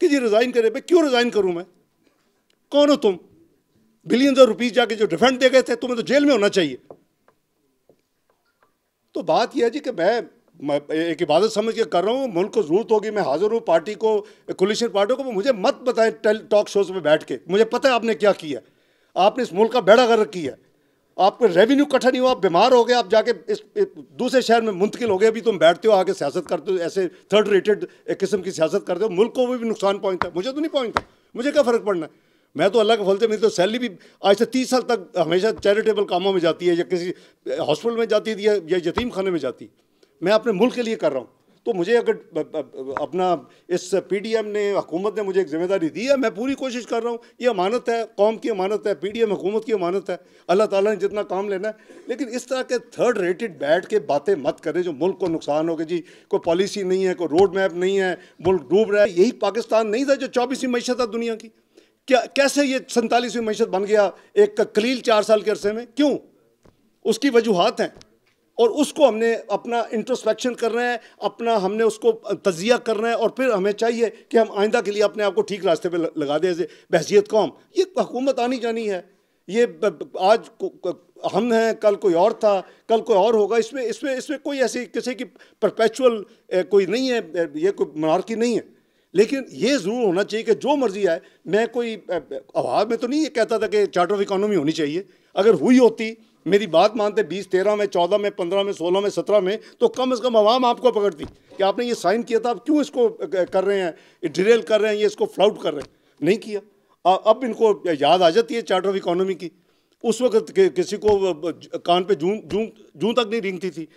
कि जी रिज़ाइन करे भाई क्यों रिज़ाइन करूँ मैं कौन हो तुम बिलियन और रुपीज़ जाके जो डिफेंड दे गए थे तुम्हें तो जेल में होना चाहिए तो बात यह है जी कि मैं एक इबादत समझ के कर रहा हूँ मुल्क को जरूरत होगी मैं हाजिर हूँ पार्टी को कोलिशन पार्टी को मुझे मत बताएं टॉक शोज में बैठ के मुझे पता है आपने क्या किया आपने इस मुल्क का बेड़ा कर रखी है आपको रेवेन्यू कट्ठा नहीं हुआ आप बीमार हो गए आप जाके इस, इस दूसरे शहर में मुंतकिल हो गए अभी तुम बैठते हो आके सियासत करते हो ऐसे थर्ड रेटेड एक किस्म की सियासत करते हो मुल्क को भी नुकसान पहुँचता है मुझे तो नहीं पहुँचता मुझे क्या फ़र्क पड़ना है मैं तो अल्लाह के फलते मेरी तो सैलरी भी आज से तीस साल तक हमेशा चैरिटेबल कामों में जाती है या किसी हॉस्पिटल में जाती है या यतीम खाने में जाती मैं अपने मुल्क के लिए कर रहा हूँ तो मुझे अगर अपना इस पीडीएम ने हुकूमत ने मुझे एक जिम्मेदारी दी है मैं पूरी कोशिश कर रहा हूँ ये अमानत है कौम की अमानत है पीडीएम हुकूमत की अमानत है अल्लाह ताला ने जितना काम लेना है लेकिन इस तरह के थर्ड रेटेड बैठ के बातें मत करें जो मुल्क को नुकसान हो जी कोई पॉलिसी नहीं है कोई रोड मैप नहीं है मुल्क डूब रहा है यही पाकिस्तान नहीं था जो चौबीसवीं मीशत था दुनिया की क्या कैसे ये सैंतालीसवीं मीशत बन गया एक कलील चार साल के अरसे में क्यों उसकी वजूहत हैं और उसको हमने अपना इंट्रोस्पेक्शन करना है अपना हमने उसको तजिया करना है और फिर हमें चाहिए कि हम आइंदा के लिए अपने आप को ठीक रास्ते पर लगा दें बहसीत कौम ये हुकूमत आनी जानी है ये आज हम हैं कल कोई और था कल कोई और होगा इसमें इसमें इसमें कोई ऐसी किसी की परपेचुअल कोई नहीं है ये कोई मनारकी नहीं है लेकिन ये ज़रूर होना चाहिए कि जो मर्ज़ी आए मैं कोई अभाव में तो नहीं ये कहता था कि चार्टर ऑफ इकानमी होनी चाहिए अगर हुई होती मेरी बात मानते बीस तेरह में चौदह में पंद्रह में सोलह में सत्रह में तो कम अज़ कम आवाम आपको पकड़ती कि आपने ये साइन किया था आप क्यों इसको कर रहे हैं ड्रेल कर रहे हैं ये इसको फ्लाउट कर रहे हैं नहीं किया अब इनको याद आ जाती है चार्टर ऑफ इकोनॉमी की उस वक्त किसी को कान पे जूं जूं जूं तक नहीं रिंगती थी